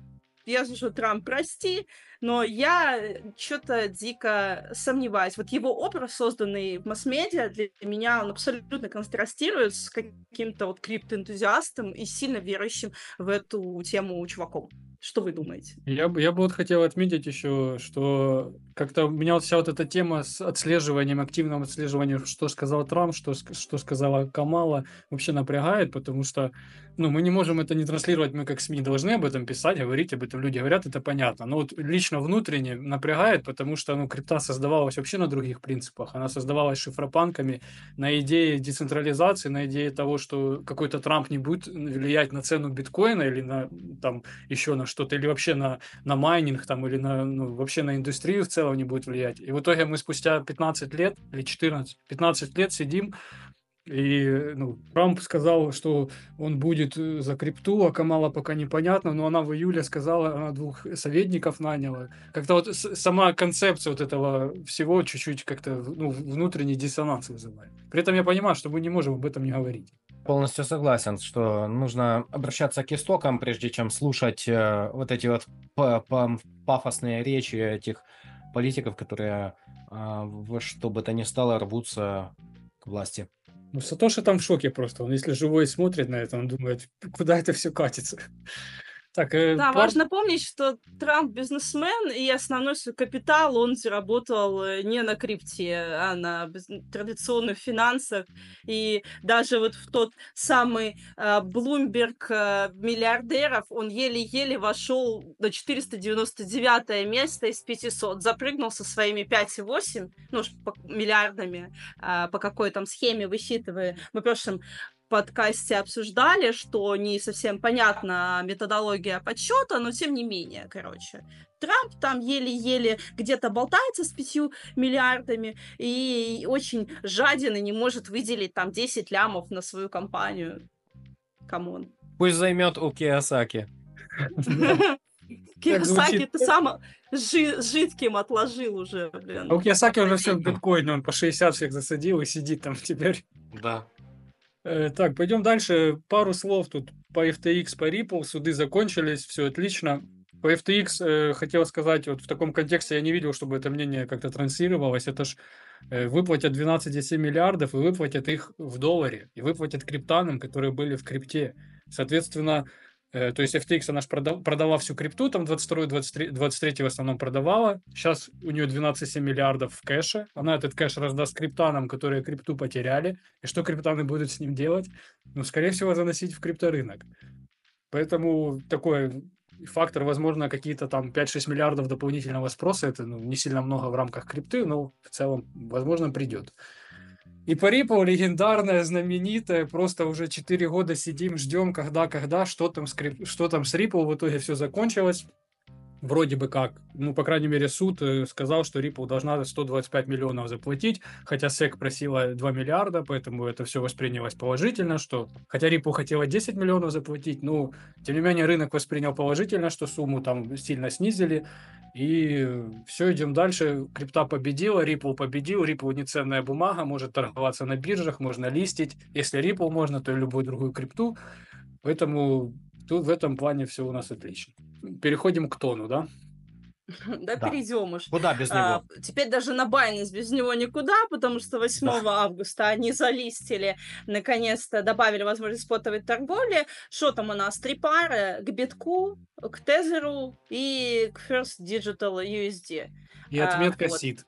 Я слышу, Трамп, прости, но я э, что-то дико сомневаюсь. Вот его образ, созданный в масс-медиа, для меня он абсолютно контрастирует с каким-то вот криптоэнтузиастом и сильно верующим в эту тему чуваком. Что вы думаете? Я бы, я бы вот хотел отметить еще, что как-то у меня вот вся вот эта тема с отслеживанием, активным отслеживанием, что сказал Трамп, что, что сказала Камала, вообще напрягает, потому что ну, мы не можем это не транслировать, мы как СМИ должны об этом писать, говорить об этом, люди говорят, это понятно. Но вот лично внутренне напрягает, потому что ну, крипта создавалась вообще на других принципах, она создавалась шифропанками на идее децентрализации, на идее того, что какой-то Трамп не будет влиять на цену биткоина или на там еще на что-то, или вообще на, на майнинг там, или на, ну, вообще на индустрию в целом, уровне будет влиять. И в итоге мы спустя 15 лет или 14, 15 лет сидим, и ну, Трамп сказал, что он будет э, за крипту, а Камала пока непонятно, но она в июле сказала, она двух советников наняла. Как-то вот сама концепция вот этого всего чуть-чуть как-то ну, внутренний диссонанс вызывает. При этом я понимаю, что мы не можем об этом не говорить. Полностью согласен, что нужно обращаться к истокам, прежде чем слушать э, вот эти вот пафосные речи этих политиков, которые а, во что бы то ни стало рвутся к власти. Ну, Сатоши там в шоке просто. Он, если живой смотрит на это, он думает, куда это все катится. Так, э, да, пар... важно помнить, что Трамп бизнесмен, и основной свой капитал он заработал э, не на крипте, а на без... традиционных финансах. И даже вот в тот самый э, э, миллиардеров он еле-еле вошел на 499 место из 500, запрыгнул со своими 5,8 ну, по, миллиардами, э, по какой там схеме высчитывая. Мы в прошлом подкасте обсуждали, что не совсем понятна методология подсчета, но тем не менее, короче. Трамп там еле-еле где-то болтается с пятью миллиардами и очень жаден и не может выделить там 10 лямов на свою компанию. Камон. Пусть займет у Киосаки. Киосаки ты сам жидким отложил уже, блин. А у Киосаки уже все в биткоине, он по 60 всех засадил и сидит там теперь. Да. Э, так, пойдем дальше. Пару слов тут по FTX, по Ripple. Суды закончились, все отлично. По FTX э, хотел сказать, вот в таком контексте я не видел, чтобы это мнение как-то транслировалось. Это ж э, выплатят 12,7 миллиардов и выплатят их в долларе. И выплатят криптанам, которые были в крипте. Соответственно, Э, то есть FTX она же продала, продала всю крипту, там 22 23 23 в основном продавала. Сейчас у нее 12,7 миллиардов в кэше. Она этот кэш раздаст криптанам, которые крипту потеряли. И что криптаны будут с ним делать? Ну, скорее всего, заносить в крипторынок. Поэтому такой фактор, возможно, какие-то там 5-6 миллиардов дополнительного спроса. Это ну, не сильно много в рамках крипты, но в целом, возможно, придет. И по легендарная, знаменитая, просто уже 4 года сидим, ждем, когда, когда, что там, скрип... что там с Ripple, в итоге все закончилось вроде бы как, ну, по крайней мере, суд э, сказал, что Ripple должна 125 миллионов заплатить, хотя SEC просила 2 миллиарда, поэтому это все воспринялось положительно, что, хотя Ripple хотела 10 миллионов заплатить, ну, тем не менее, рынок воспринял положительно, что сумму там сильно снизили, и все, идем дальше. Крипта победила, Ripple победил, Ripple не ценная бумага, может торговаться на биржах, можно листить, если Ripple можно, то и любую другую крипту, поэтому тут в этом плане все у нас отлично переходим к тону, да? Да, да, перейдем уж. Куда без него? А, теперь даже на Binance без него никуда, потому что 8 да. августа они залистили, наконец-то добавили возможность спотовой торговли. Что там у нас? Три пары к битку, к тезеру и к First Digital USD. И отметка а, вот. SID.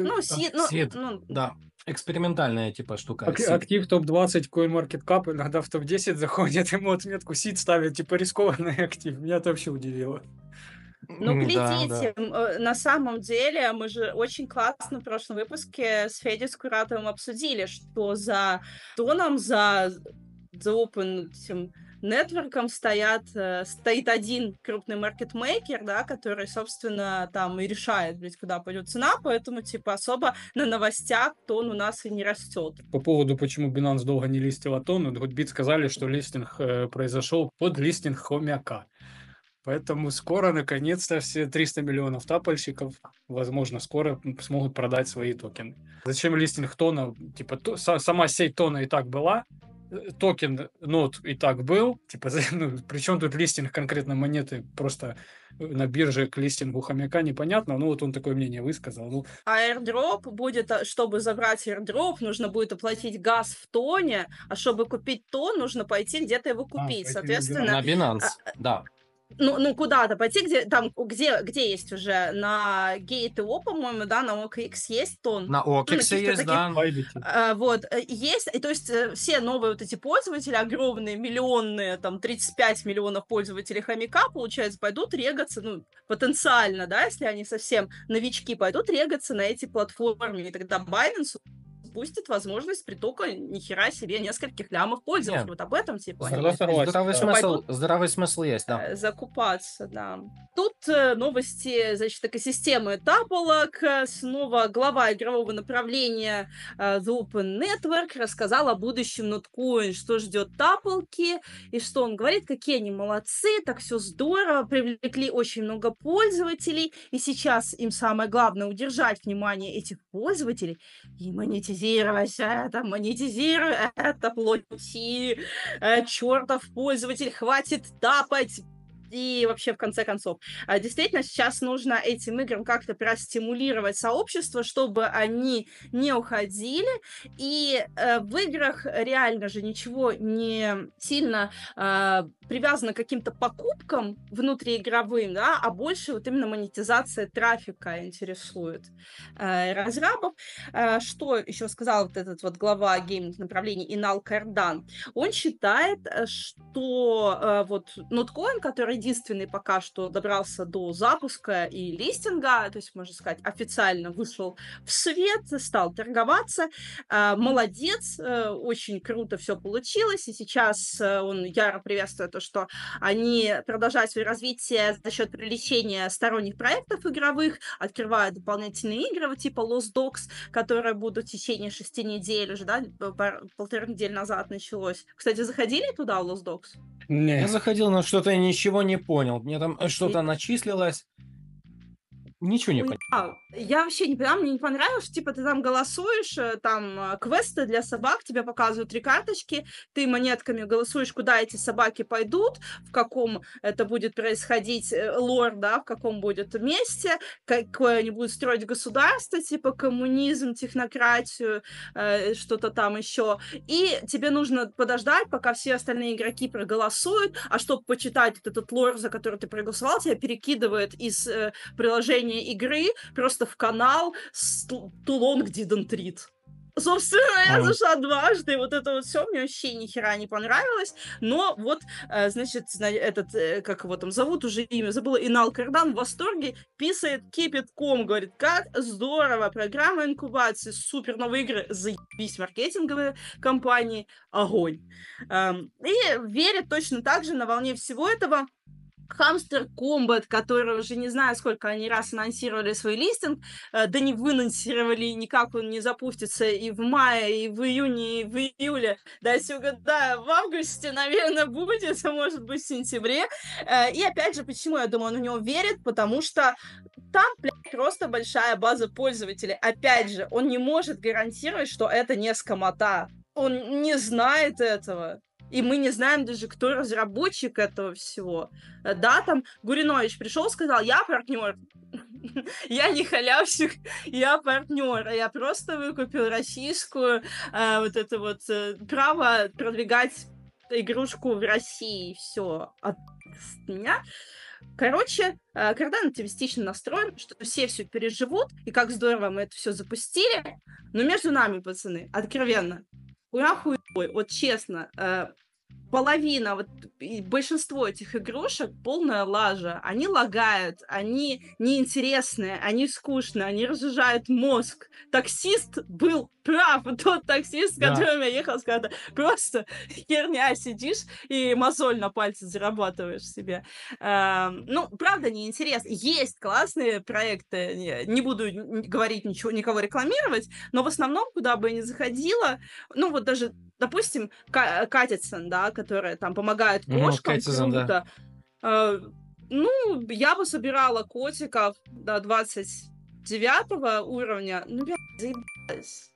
Ну, SID, а, ну, SID. ну, да. Экспериментальная типа штука. Ак- актив топ-20 CoinMarketCap иногда в топ-10 заходит, ему отметку сид ставят, типа рискованный актив. Меня это вообще удивило. Ну, глядите, да, да. Э, на самом деле мы же очень классно в прошлом выпуске с Федей Скуратовым обсудили, что за доном, за, за open этим, нетворком стоят, э, стоит один крупный маркетмейкер, да, который, собственно, там и решает, блядь, куда пойдет цена, поэтому, типа, особо на новостях тон у нас и не растет. По поводу, почему Binance долго не листил а тон, хоть бит сказали, что листинг э, произошел под листинг хомяка. Поэтому скоро, наконец-то, все 300 миллионов тапольщиков, возможно, скоро смогут продать свои токены. Зачем листинг тона? Типа, то, сама сеть тона и так была, токен нот ну, и так был, типа, ну, причем тут листинг конкретно монеты просто э, на бирже к листингу хомяка непонятно, ну вот он такое мнение высказал. Ну... А airdrop будет, э, чтобы забрать airdrop, нужно будет оплатить газ в тоне, а чтобы купить тон, нужно пойти где-то его а, купить, а, соответственно... На Binance, а, а да ну, ну куда-то пойти, где, там, где, где есть уже, на GTO, по-моему, да, на OKX есть тон. На OKX ну, есть, таких, да. А, вот, э, есть, и, то есть э, все новые вот эти пользователи, огромные, миллионные, там, 35 миллионов пользователей хомяка, получается, пойдут регаться, ну, потенциально, да, если они совсем новички, пойдут регаться на эти платформы, и тогда Binance запустит возможность притока нихера себе нескольких лямов пользователей. Вот об этом типа. здоровый здравый, здравый, смысл, здоровый смысл есть, да. Э, закупаться, да. Тут э, новости, значит, экосистемы таполок Снова глава игрового направления э, The Open Network рассказал о будущем ноткоин, что ждет таполки и что он говорит, какие они молодцы, так все здорово, привлекли очень много пользователей, и сейчас им самое главное удержать внимание этих пользователей и монетизировать монетизировать это, монетизируй это, плати, э, чертов пользователь, хватит тапать, и вообще в конце концов. А, действительно, сейчас нужно этим играм как-то простимулировать сообщество, чтобы они не уходили, и э, в играх реально же ничего не сильно а, привязано к каким-то покупкам внутриигровым, да, а больше вот именно монетизация трафика интересует э, разрабов. Э, что еще сказал вот этот вот глава гейминг направления Инал Кардан? Он считает, что вот ноткоин, который единственный пока что добрался до запуска и листинга, то есть, можно сказать, официально вышел в свет, стал торговаться. А, молодец, э, очень круто все получилось, и сейчас э, он яро приветствует то, что они продолжают свое развитие за счет привлечения сторонних проектов игровых, открывают дополнительные игры, типа Lost Dogs, которые будут в течение шести недель уже, да, полторы недели назад началось. Кстати, заходили туда, Lost Dogs? Не, я заходил, но что-то ничего не не понял. Мне там э, что-то начислилось, Ничего не ну, понимаю. Я вообще не понимаю, мне не понравилось, типа ты там голосуешь, э, там э, квесты для собак, тебе показывают три карточки, ты монетками голосуешь, куда эти собаки пойдут, в каком это будет происходить э, лор, да, в каком будет месте, какое они будут строить государство, типа коммунизм, технократию, э, что-то там еще. И тебе нужно подождать, пока все остальные игроки проголосуют, а чтобы почитать вот этот лор, за который ты проголосовал, тебя перекидывает из э, приложения название игры просто в канал Too Long Didn't Read. Собственно, я зашла дважды, вот это вот все мне вообще ни хера не понравилось. Но вот, э, значит, этот, э, как его там зовут, уже имя забыла, Инал Кардан в восторге, писает кипятком, говорит, как здорово, программа инкубации, супер новые игры, заебись маркетинговые компании, огонь. Эм, и верит точно так же на волне всего этого Хамстер Комбат, который уже не знаю, сколько они раз анонсировали свой листинг, э, да не вынонсировали, никак он не запустится и в мае, и в июне, и в июле. Да, все да, в августе, наверное, будет, а может быть, в сентябре. Э, и опять же, почему я думаю, он в него верит, потому что там, блядь, просто большая база пользователей. Опять же, он не может гарантировать, что это не скамота. Он не знает этого и мы не знаем даже, кто разработчик этого всего. Э, да, там Гуринович пришел, сказал, я партнер, я не халявщик, я партнер, я просто выкупил российскую э, вот это вот э, право продвигать игрушку в России, все от меня. Короче, Кардан оптимистично настроен, что все все переживут, и как здорово мы это все запустили. Но между нами, пацаны, откровенно, хуя Ой, вот честно, э, половина, вот большинство этих игрушек полная лажа. Они лагают, они неинтересные, они скучные, они разжижают мозг. Таксист был прав, тот таксист, с да. я ехал, сказал, просто херня сидишь и мозоль на пальце зарабатываешь себе. Эм, ну, правда, неинтересно. Есть классные проекты, не, не буду говорить ничего, никого рекламировать, но в основном, куда бы я ни заходила, ну, вот даже допустим, Катицын, да, которая там помогает кошкам, ну, Катицын, круто. Да. Э, ну, я бы собирала котиков до 29 уровня. Ну, блядь, заебалась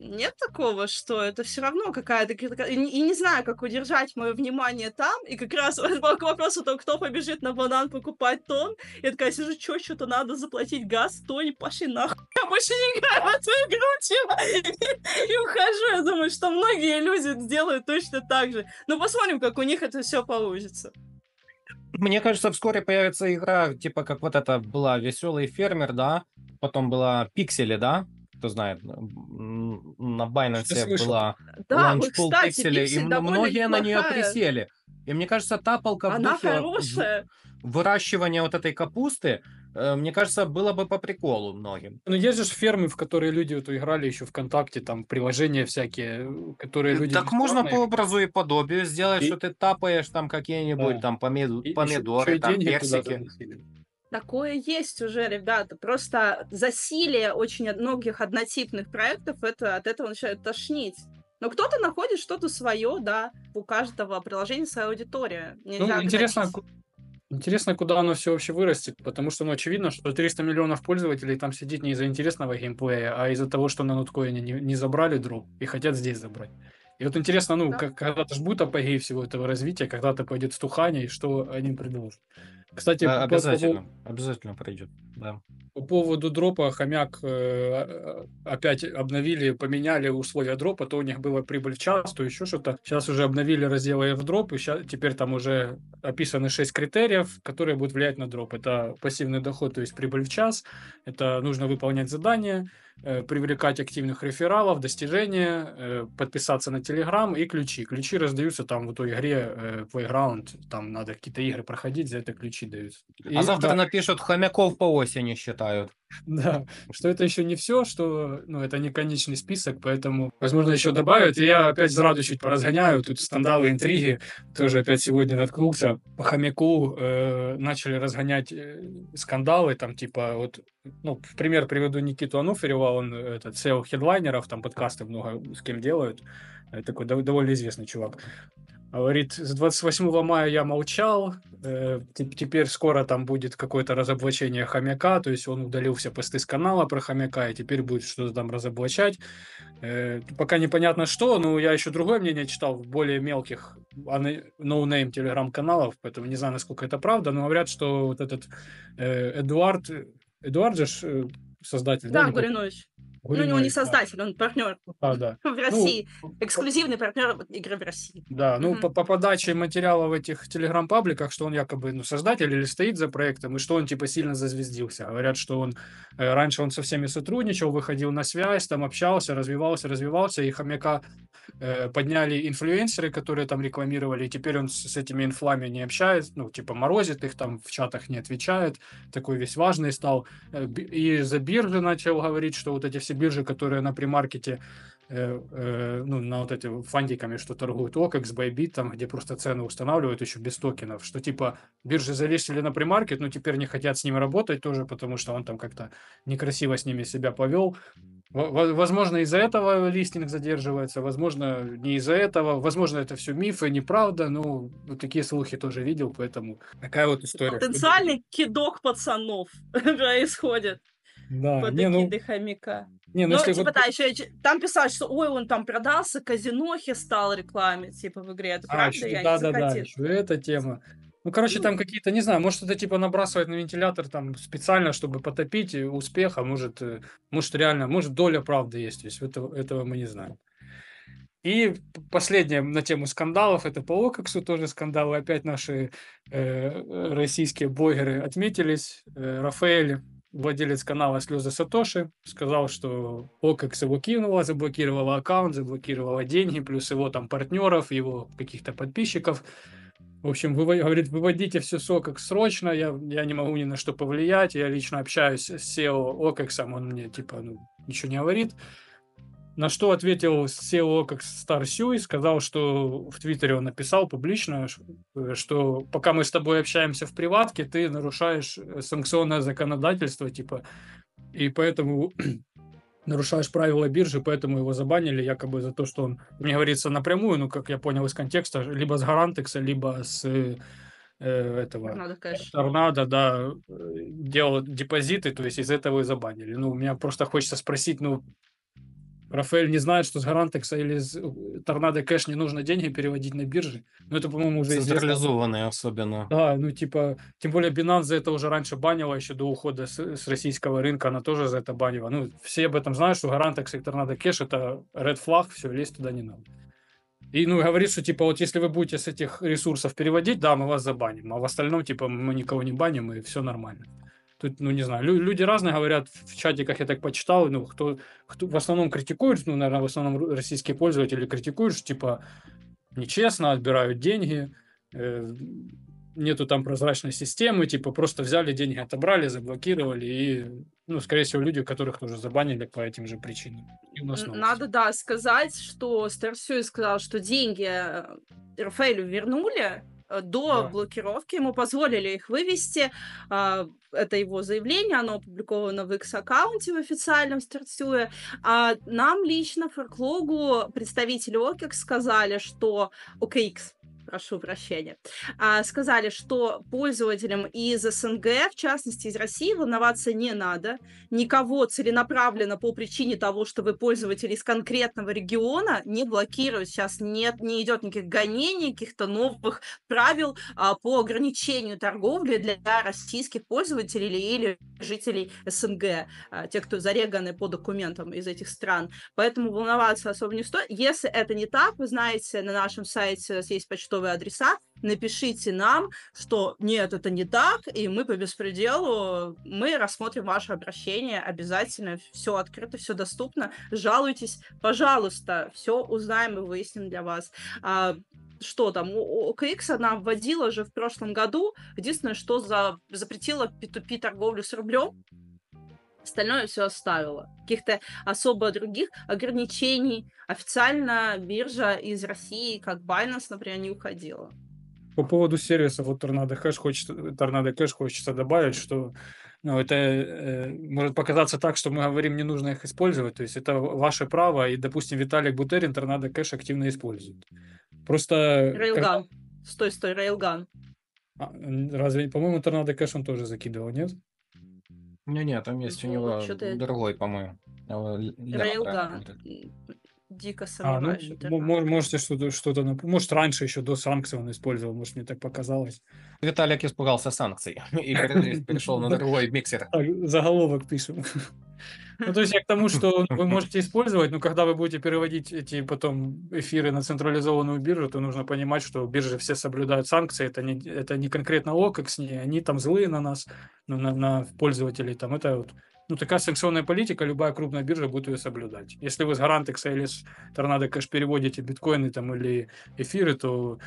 нет такого, что это все равно какая-то... И не знаю, как удержать мое внимание там, и как раз к вопросу то, кто побежит на банан покупать тон, я такая сижу, что, что-то надо заплатить газ, то не пошли нахуй. Я больше не играю в эту игру, чем... Типа, и ухожу. Я думаю, что многие люди сделают точно так же. Но ну, посмотрим, как у них это все получится. Мне кажется, вскоре появится игра, типа как вот это была «Веселый фермер», да? Потом была «Пиксели», да? кто знает, на Binance была да, ланчпул вот, пикселей, и многие неплохая. на нее присели. И мне кажется, таполка полка Она в духе выращивания вот этой капусты, э, мне кажется, было бы по приколу многим. Но ну, есть же фермы, в которые люди вот играли еще ВКонтакте, там приложения всякие, которые люди... Так можно по образу и подобию сделать, и... что ты тапаешь там какие-нибудь да. там помид... и помидоры, еще, еще там Такое есть уже, ребята. Просто засилие очень многих однотипных проектов, это от этого начинает тошнить. Но кто-то находит что-то свое, да. У каждого приложения своя аудитория. Нельзя ну, интересно, Интересно, куда оно все вообще вырастет, потому что, ну, очевидно, что 300 миллионов пользователей там сидит не из-за интересного геймплея, а из-за того, что на ноткоине не, не забрали друг и хотят здесь забрать. И вот интересно, ну, да. когда-то ж будет апогей всего этого развития, когда-то пойдет стухание, и что они предложат. Кстати, да, по, обязательно, по, обязательно пройдет, да. По поводу дропа хомяк э, а, опять обновили, поменяли условия дропа, то у них была прибыль в час, то еще что-то. Сейчас уже обновили разделы в дроп, и сейчас, теперь там уже описаны 6 критериев, которые будут влиять на дроп. Это пассивный доход, то есть прибыль в час, это нужно выполнять задания, Э, привлекать активных рефералов, достижения, э, подписаться на Телеграм и ключи. Ключи раздаются там в той игре э, Playground, там надо какие-то игры проходить, за это ключи даются. А и завтра да. напишут, хомяков по осени считают. Да, что это еще не все, что ну, это не конечный список, поэтому, возможно, еще добавят. И я опять с радостью чуть поразгоняю. Тут скандалы, интриги. Тоже опять сегодня наткнулся. По хомяку э, начали разгонять э, скандалы, там, типа, вот, ну, в пример приведу Никиту Ануферева, он э, этот, SEO хедлайнеров, там подкасты много с кем делают. Э, такой довольно известный чувак. Говорит, с 28 мая я молчал, э, теперь скоро там будет какое-то разоблачение хомяка, то есть он удалил все посты с канала про хомяка, и теперь будет что-то там разоблачать. Э, пока непонятно что, но я еще другое мнение читал в более мелких ноунейм телеграм-каналов, поэтому не знаю, насколько это правда, но говорят, что вот этот э, Эдуард, Эдуард же э, создатель, да? Да, Гуринович ну, у него не создатель, он партнер а, да. в России, ну, эксклюзивный партнер игры в России. Да, ну, по, по подаче материала в этих телеграм-пабликах, что он якобы ну, создатель или стоит за проектом, и что он типа сильно зазвездился. Говорят, что он э, раньше он со всеми сотрудничал, выходил на связь, там общался, развивался, развивался, и хомяка э, подняли инфлюенсеры, которые там рекламировали, и теперь он с, с этими инфлами не общается, ну, типа морозит их там, в чатах не отвечает, такой весь важный стал. Э, и за биржи начал говорить, что вот эти все все биржи, которые на премаркете, э, э, ну, на вот эти фандиками, что торгуют OKEX, Bybit, там, где просто цены устанавливают еще без токенов, что типа биржи залезли на премаркет, но теперь не хотят с ним работать тоже, потому что он там как-то некрасиво с ними себя повел. возможно, из-за этого листинг задерживается, возможно, не из-за этого, возможно, это все мифы, неправда, но вот такие слухи тоже видел, поэтому такая вот история. Потенциальный кидок пацанов происходит. Да, под не, ну, до хомяка. Не, ну, ну если типа, вот... да, еще там писали, что ой, он там продался, казинохи стал рекламе, типа, в игре. Это а, правда? Еще, я да, да, да, еще эта тема. Ну, короче, там какие-то, не знаю, может, это типа набрасывает на вентилятор там специально, чтобы потопить успеха, может, э, может реально, может, доля правды есть, то есть этого, этого мы не знаем. И последнее на тему скандалов, это по Окаксу тоже скандалы, опять наши э, э, российские блогеры отметились, э, Рафаэль владелец канала «Слезы Сатоши» сказал, что OKEX его кинула, заблокировала аккаунт, заблокировала деньги, плюс его там партнеров, его каких-то подписчиков. В общем, вы, говорит, выводите все с OKEX срочно, я, я не могу ни на что повлиять, я лично общаюсь с SEO OKEX, он мне типа ну, ничего не говорит. На что ответил SEO как Star и сказал, что в Твиттере он написал публично, э, что пока мы с тобой общаемся в приватке, ты нарушаешь э, санкционное законодательство, типа, и поэтому нарушаешь правила биржи, поэтому его забанили якобы за то, что он, не говорится напрямую, ну, как я понял из контекста, либо с Гарантекса, либо с э, этого торнадо, да, э, делал депозиты, то есть из этого и забанили. Ну, у меня просто хочется спросить, ну, Рафаэль не знает, что с Гарантекса или с э, Торнадо Кэш не нужно деньги переводить на биржи. Но ну, это, по-моему, уже Централизованные известно. особенно. Да, ну, типа, тем более Binance за это уже раньше банила, еще до ухода с, э, с российского рынка она тоже за это банила. Ну, все об этом знают, что Гарантекс и Торнадо Кэш это red flag, все, лезть туда не надо. И, ну, говорит, что, типа, вот если вы будете с этих ресурсов переводить, да, мы вас забаним, а в остальном, типа, мы никого не баним, и все нормально тут, ну, не знаю, люди разные говорят, в чате, как я так почитал, ну, кто, кто в основном критикует, ну, наверное, в основном российские пользователи критикуют, что, типа, нечестно отбирают деньги, э, нету там прозрачной системы, типа, просто взяли деньги, отобрали, заблокировали, и, ну, скорее всего, люди, которых тоже забанили по этим же причинам. Надо, да, сказать, что Старсюй сказал, что деньги э, Рафаэлю вернули, Э, до да. блокировки ему позволили их вывести. А, это его заявление, оно опубликовано в X-аккаунте в официальном стартюе. А нам лично, фарклогу представители OKEX сказали, что OKX прошу прощения, а, сказали, что пользователям из СНГ, в частности из России, волноваться не надо. Никого целенаправленно по причине того, что вы пользователь из конкретного региона, не блокируют. Сейчас нет, не идет никаких гонений, каких-то новых правил а, по ограничению торговли для российских пользователей или жителей СНГ, а, те, кто зареганы по документам из этих стран. Поэтому волноваться особо не стоит. Если это не так, вы знаете, на нашем сайте есть почтовый почтовые адреса, напишите нам, что нет, это не так, и мы по беспределу, мы рассмотрим ваше обращение обязательно, все открыто, все доступно, жалуйтесь, пожалуйста, все узнаем и выясним для вас. А, что там, ОКХ она вводила же в прошлом году, единственное, что за, запретила P2P торговлю с рублем, остальное все оставила. Каких-то особо других ограничений официально биржа из России, как Binance, например, не уходила. По поводу сервисов вот Торнадо Кэш хочется, Торнадо Кэш хочется добавить, что ну, это э, может показаться так, что мы говорим, не нужно их использовать. То есть это ваше право, и, допустим, Виталик Бутерин Торнадо Кэш активно использует. Просто... Рейлган. Стой, стой, Рейлган. А, разве, по-моему, Торнадо Кэш он тоже закидывал, нет? Не-не, там есть ну, у него что-то... по-моему. Э, Рейл, да. Дико сомневаюсь. А, ну, что можете что-то, что-то... Может, раньше еще до санкций он использовал, может, мне так показалось. Виталик испугался санкций и перешел на другой миксер. Заголовок пишем. Ну, то есть я к тому, что вы можете использовать, но когда вы будете переводить эти потом эфиры на централизованную биржу, то нужно понимать, что биржи все соблюдают санкции, это не, это не конкретно OKEX, не, они там злые на нас, ну, на, на пользователей, там это вот ну, такая санкционная политика, любая крупная биржа будет ее соблюдать. Если вы с Гарантекса или с Торнадо Кэш переводите биткоины там, или эфиры, то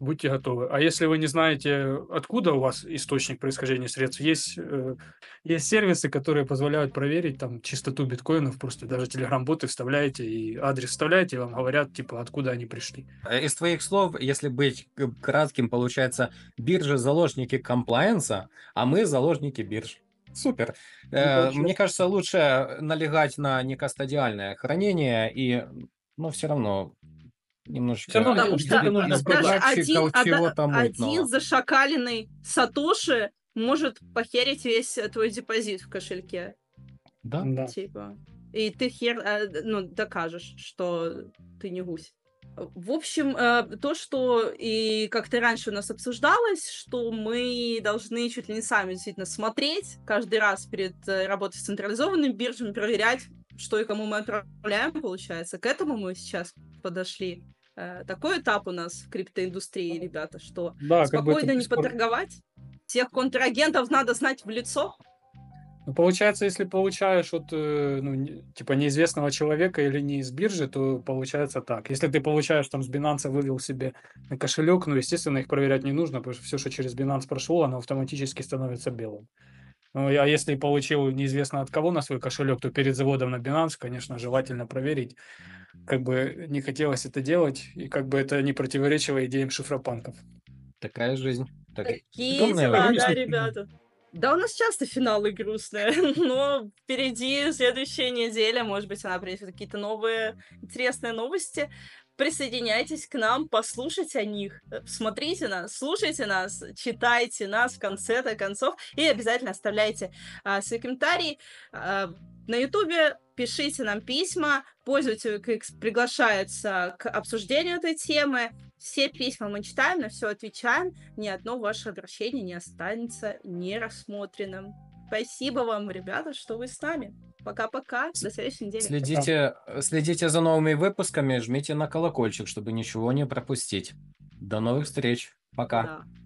будьте готовы. А если вы не знаете, откуда у вас источник происхождения средств, есть, э, есть сервисы, которые позволяют проверить там чистоту биткоинов, просто даже телеграм-боты вставляете и адрес вставляете, и вам говорят, типа, откуда они пришли. Э, из твоих слов, если быть кратким, получается, биржи заложники комплайенса, а мы заложники бирж. Супер. Э, ну, мне кажется, лучше налегать на некастодиальное хранение и но ну, все равно немножечко. Все равно Потому что один, чего там один зашакаленный Сатоши может похерить весь э, твой депозит в кошельке. Да. да. Типа. И ты хер, э, ну, докажешь, что ты не гусь. В общем, э, то, что и как-то раньше у нас обсуждалось, что мы должны чуть ли не сами действительно смотреть каждый раз перед работой с централизованными биржами, проверять, что и кому мы отправляем, получается. К этому мы сейчас подошли. Э, такой этап у нас в криптоиндустрии, ребята, что да, спокойно как бы не поторговать. Всех контрагентов надо знать в лицо. Ну, получается, если получаешь от э, ну, типа неизвестного человека или не из биржи, то получается так. Если ты получаешь там с Binance вывел себе на кошелек, ну, естественно, их проверять не нужно, потому что все, что через Binance прошло, оно автоматически становится белым. Ну, а если получил неизвестно от кого на свой кошелек, то перед заводом на Binance, конечно, желательно проверить как бы не хотелось это делать, и как бы это не противоречило идеям шифропанков. Такая жизнь. Так... Такие Темная дела, жизнь. да, ребята. Да, у нас часто финалы грустные, но впереди следующая неделя, может быть, она принесет какие-то новые интересные новости. Присоединяйтесь к нам, послушайте о них, смотрите нас, слушайте нас, читайте нас в конце-то концов и обязательно оставляйте а, свои комментарии. А, на Ютубе пишите нам письма. Пользователь X приглашается к обсуждению этой темы. Все письма мы читаем, на все отвечаем. Ни одно ваше обращение не останется нерассмотренным. Спасибо вам, ребята, что вы с нами. Пока-пока. До следующей недели. Следите, Пока. следите за новыми выпусками, жмите на колокольчик, чтобы ничего не пропустить. До новых встреч. Пока. Да.